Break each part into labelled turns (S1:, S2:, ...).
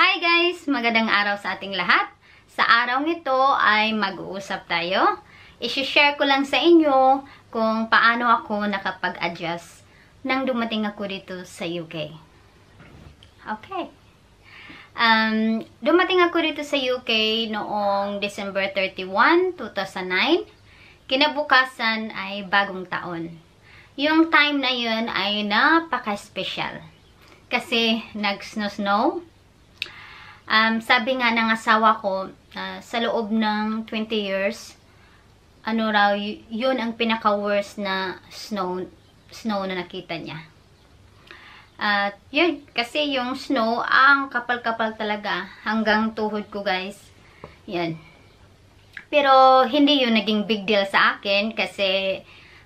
S1: Hi guys! Magandang araw sa ating lahat. Sa araw nito ay mag-uusap tayo. I-share ko lang sa inyo kung paano ako nakapag-adjust nang dumating ako dito sa UK. Okay. Um, dumating ako dito sa UK noong December 31, 2009. Kinabukasan ay bagong taon. Yung time na yun ay napaka-special. Kasi nag-snow-snow, Um, sabi nga ng asawa ko, uh, sa loob ng 20 years, ano raw, yun ang pinaka-worst na snow, snow na nakita niya. At uh, yun, kasi yung snow, ang kapal-kapal talaga. Hanggang tuhod ko, guys. Yan. Pero, hindi yun naging big deal sa akin kasi,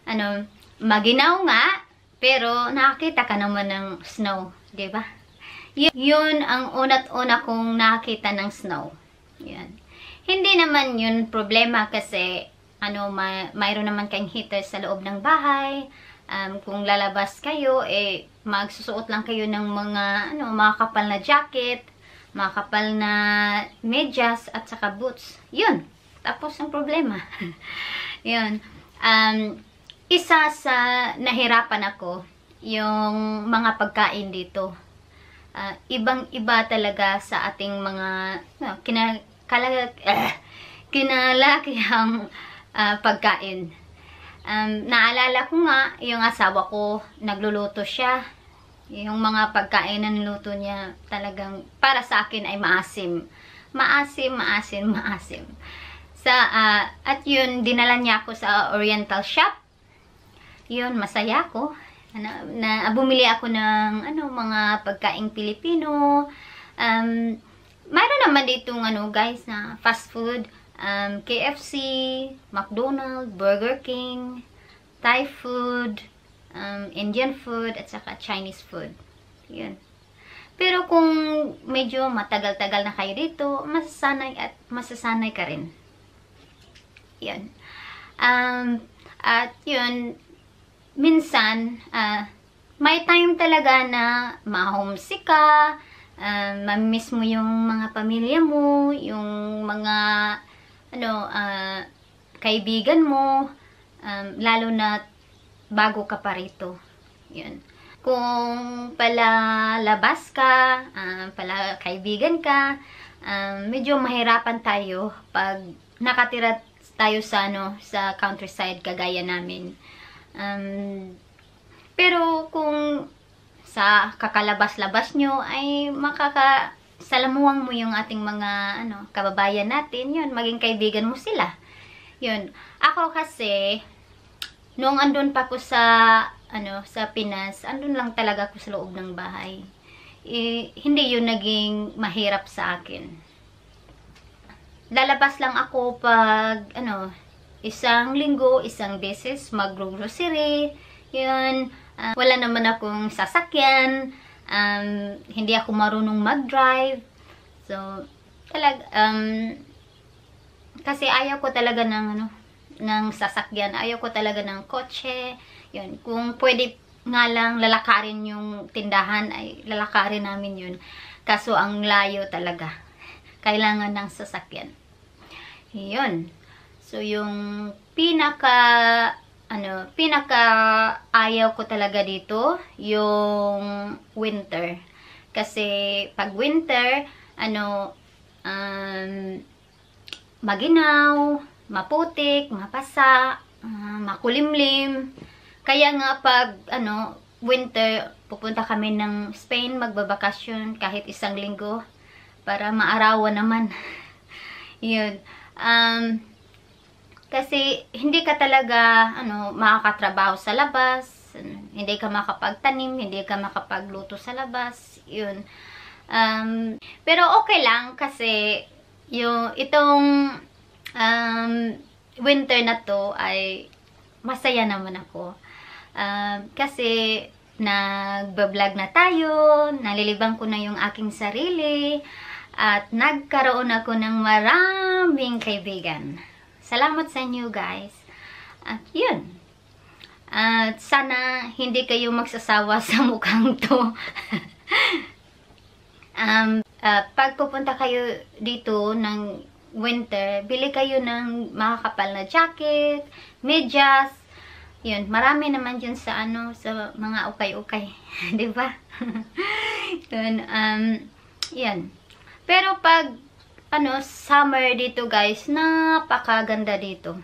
S1: ano, maginaw nga, pero nakakita ka naman ng snow, ba? Diba? yun ang unat una kong nakita ng snow. Yan. Hindi naman yun problema kasi ano, may, mayroon naman kayong heater sa loob ng bahay. Um, kung lalabas kayo, eh, magsusuot lang kayo ng mga, ano, mga kapal na jacket, mga kapal na medyas, at saka boots. Yun. Tapos ang problema. yun. Um, isa sa nahirapan ako, yung mga pagkain dito uh, ah, ibang-iba talaga sa ating mga uh, kina, kalaga, eh, kinalakihang uh, ah, pagkain. Um, naalala ko nga, yung asawa ko, nagluluto siya. Yung mga pagkain na niluto niya talagang para sa akin ay maasim. Maasim, maasim, maasim. Sa, uh, at yun, dinala niya ako sa Oriental Shop. Yun, masaya ko na, na bumili ako ng ano mga pagkaing Pilipino. Um, mayroon naman dito ano guys na fast food, um, KFC, McDonald's, Burger King, Thai food, um, Indian food at saka Chinese food. 'Yun. Pero kung medyo matagal-tagal na kayo dito, masasanay at masasanay ka rin. Yan. Um, at 'yun, minsan, uh, may time talaga na ma-homesick ka, uh, ma-miss mo yung mga pamilya mo, yung mga, ano, uh, kaibigan mo, um, lalo na bago ka pa rito. Yun. Kung pala labas ka, um, pala kaibigan ka, um, medyo mahirapan tayo pag nakatira tayo sa, ano, sa countryside kagaya namin. Um, pero kung sa kakalabas-labas nyo ay makaka salamuang mo yung ating mga ano kababayan natin yun maging kaibigan mo sila yun ako kasi noong andun pa ko sa ano sa Pinas andun lang talaga ako sa loob ng bahay eh, hindi yun naging mahirap sa akin lalabas lang ako pag ano isang linggo, isang beses mag-grocery. Yun, uh, wala naman akong sasakyan. Um, hindi ako marunong mag-drive. So, talaga, um, kasi ayaw ko talaga ng, ano, ng sasakyan. Ayaw ko talaga ng kotse. Yun, kung pwede nga lang lalakarin yung tindahan, ay lalakarin namin yun. Kaso, ang layo talaga. Kailangan ng sasakyan. Yun. So, yung pinaka, ano, pinaka ayaw ko talaga dito, yung winter. Kasi, pag winter, ano, um, maginaw, maputik, mapasa, uh, makulimlim. Kaya nga pag, ano, winter, pupunta kami ng Spain, magbabakasyon kahit isang linggo para maarawan naman. Yun. Um, kasi hindi ka talaga ano, makakatrabaho sa labas, hindi ka makapagtanim, hindi ka makapagluto sa labas, yun. Um, pero okay lang kasi yung itong um, winter na to ay masaya naman ako. Um, kasi nagbablog na tayo, nalilibang ko na yung aking sarili, at nagkaroon ako ng maraming kaibigan. Salamat sa inyo guys. At yun. At sana hindi kayo magsasawa sa mukhang to. um, uh, pag pupunta kayo dito ng winter, bili kayo ng makakapal na jacket, medyas, yun, marami naman dyan sa ano, sa mga ukay-ukay. ba? Diba? yun, um, yun. Pero pag ano, summer dito guys, napakaganda dito.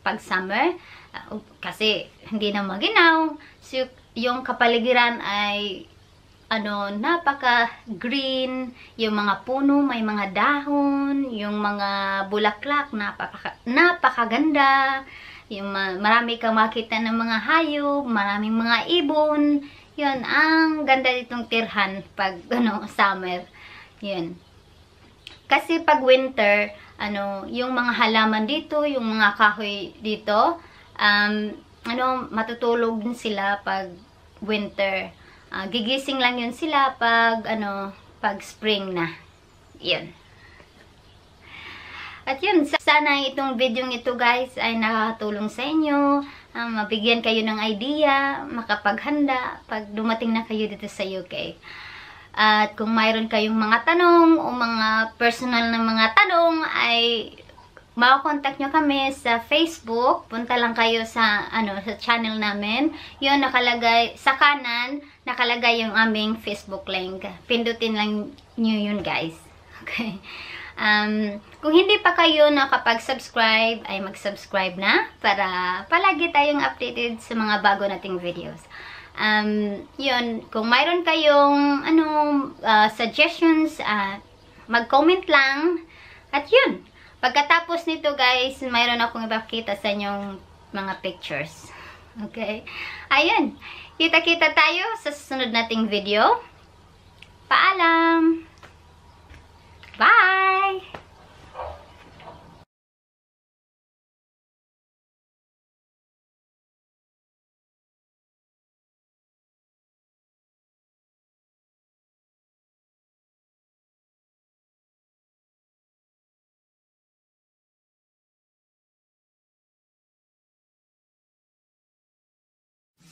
S1: Pag summer, uh, kasi hindi na maginaw, so, yung kapaligiran ay ano, napaka green, yung mga puno, may mga dahon, yung mga bulaklak, napaka, napakaganda, yung marami kang makita ng mga hayop, maraming mga ibon, yun, ang ganda ditong tirhan pag, ano, summer, yun. Kasi pag winter, ano, yung mga halaman dito, yung mga kahoy dito, um, ano, matutulog din sila pag winter. Uh, gigising lang yun sila pag, ano, pag spring na. Yun. At yun, sana itong video ito guys ay nakakatulong sa inyo, um, mabigyan kayo ng idea, makapaghanda pag dumating na kayo dito sa UK. At kung mayroon kayong mga tanong o mga personal na mga tanong ay makakontakt nyo kami sa Facebook. Punta lang kayo sa, ano, sa channel namin. Yun, nakalagay, sa kanan, nakalagay yung aming Facebook link. Pindutin lang nyo yun, guys. Okay. Um, kung hindi pa kayo nakapag-subscribe, ay mag-subscribe na para palagi tayong updated sa mga bago nating videos um, yun, kung mayroon kayong ano, uh, suggestions, uh, mag-comment lang. At yun, pagkatapos nito guys, mayroon akong ipakita sa inyong mga pictures. Okay? Ayun, kita-kita tayo sa susunod nating video. Paalam!